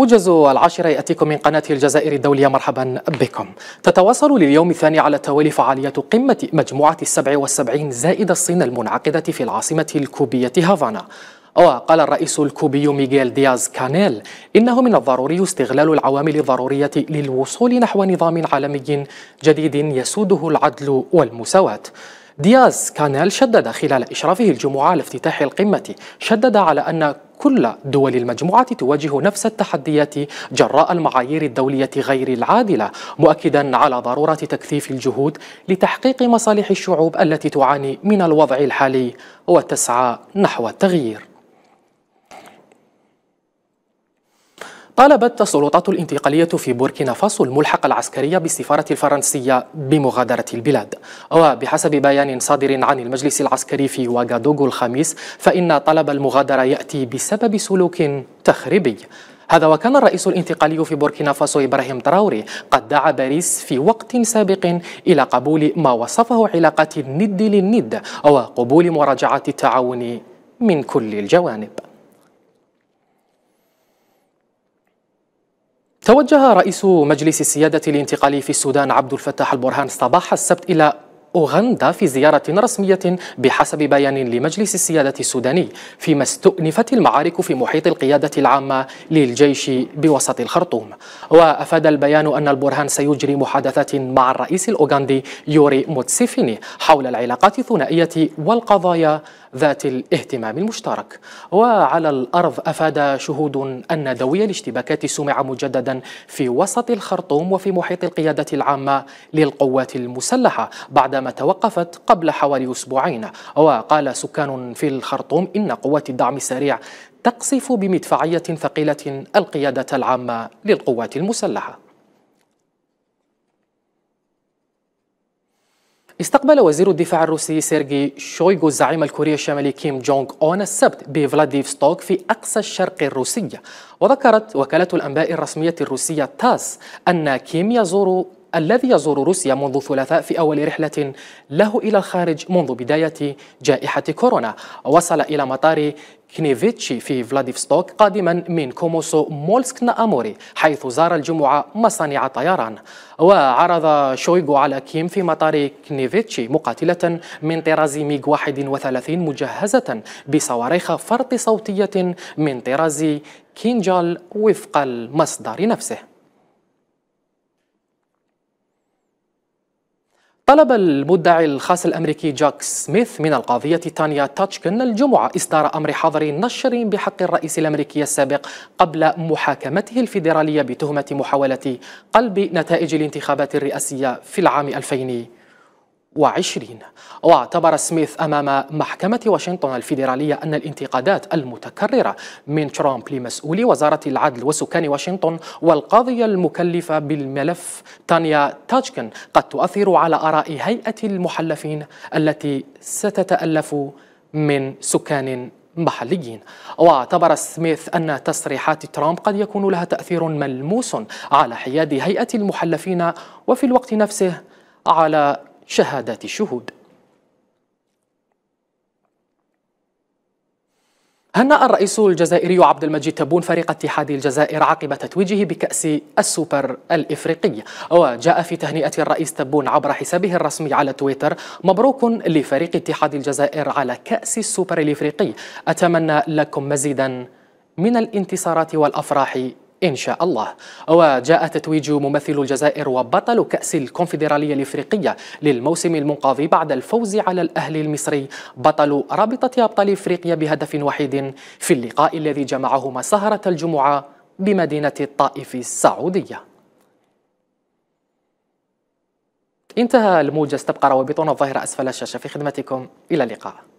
موجز العاشرة يأتيكم من قناة الجزائر الدولية مرحبا بكم تتواصل لليوم الثاني على التوالي فعالية قمة مجموعة السبع والسبعين زائد الصين المنعقدة في العاصمة الكوبية هافانا وقال الرئيس الكوبي ميغيل دياز كانيل إنه من الضروري استغلال العوامل الضرورية للوصول نحو نظام عالمي جديد يسوده العدل والمساواة دياز كانيل شدد خلال إشرافه الجمعة على افتتاح القمة شدد على أن كل دول المجموعة تواجه نفس التحديات جراء المعايير الدولية غير العادلة مؤكدا على ضرورة تكثيف الجهود لتحقيق مصالح الشعوب التي تعاني من الوضع الحالي وتسعى نحو التغيير طالبت السلطات الانتقالية في بوركينا فاسو الملحق العسكري بالسفارة الفرنسية بمغادرة البلاد وبحسب بيان صادر عن المجلس العسكري في واغادوغو الخميس فإن طلب المغادرة يأتي بسبب سلوك تخريبي هذا وكان الرئيس الانتقالي في بوركينا فاسو إبراهيم تراوري قد دعا باريس في وقت سابق إلى قبول ما وصفه علاقات الند للند وقبول مراجعة التعاون من كل الجوانب توجه رئيس مجلس السيادة الانتقالي في السودان عبد الفتاح البرهان صباح السبت إلى أوغندا في زيارة رسمية بحسب بيان لمجلس السيادة السوداني فيما استؤنفت المعارك في محيط القيادة العامة للجيش بوسط الخرطوم وأفاد البيان أن البرهان سيجري محادثات مع الرئيس الأوغندي يوري موتسيفيني حول العلاقات الثنائية والقضايا ذات الاهتمام المشترك وعلى الأرض أفاد شهود أن دوي الاشتباكات سمع مجددا في وسط الخرطوم وفي محيط القيادة العامة للقوات المسلحة بعدما توقفت قبل حوالي أسبوعين وقال سكان في الخرطوم إن قوات الدعم السريع تقصف بمدفعية ثقيلة القيادة العامة للقوات المسلحة استقبل وزير الدفاع الروسي سيرجي شويغو الزعيم الكوري الشمالي كيم جونغ أون السبت بفلاديفستوك في أقصى الشرق الروسي وذكرت وكالة الأنباء الرسمية الروسية تاس أن كيم يزور الذي يزور روسيا منذ ثلاثاء في أول رحلة له إلى الخارج منذ بداية جائحة كورونا وصل إلى مطار كنيفيتشي في فلاديفستوك قادما من كوموسو مولسك نأموري حيث زار الجمعة مصانع طيران وعرض شويغو على كيم في مطار كنيفيتشي مقاتلة من طراز ميغ 31 مجهزة بصواريخ فرط صوتية من طراز كينجال وفق المصدر نفسه طلب المدعي الخاص الأمريكي جاك سميث من القاضية تانيا تاتشكن الجمعة إصدار أمر حظر نشر بحق الرئيس الأمريكي السابق قبل محاكمته الفيدرالية بتهمة محاولة قلب نتائج الانتخابات الرئاسية في العام 2000 وعشرين واعتبر سميث أمام محكمة واشنطن الفيدرالية أن الانتقادات المتكررة من ترامب لمسؤولي وزارة العدل وسكان واشنطن والقاضية المكلفة بالملف تانيا تاجكن قد تؤثر على آراء هيئة المحلفين التي ستتألف من سكان محليين واعتبر سميث أن تصريحات ترامب قد يكون لها تأثير ملموس على حياد هيئة المحلفين وفي الوقت نفسه على شهادات الشهود هنأ الرئيس الجزائري عبد المجيد تبون فريق اتحاد الجزائر عقب تتويجه بكأس السوبر الإفريقي وجاء في تهنئة الرئيس تبون عبر حسابه الرسمي على تويتر مبروك لفريق اتحاد الجزائر على كأس السوبر الإفريقي أتمنى لكم مزيدا من الانتصارات والأفراح إن شاء الله وجاء تتويج ممثل الجزائر وبطل كأس الكونفدرالية الإفريقية للموسم المنقضي بعد الفوز على الأهلي المصري بطل رابطة أبطال إفريقيا بهدف وحيد في اللقاء الذي جمعهما سهرة الجمعة بمدينة الطائف السعودية انتهى الموجز تبقى روابطنا الظاهرة أسفل الشاشة في خدمتكم إلى اللقاء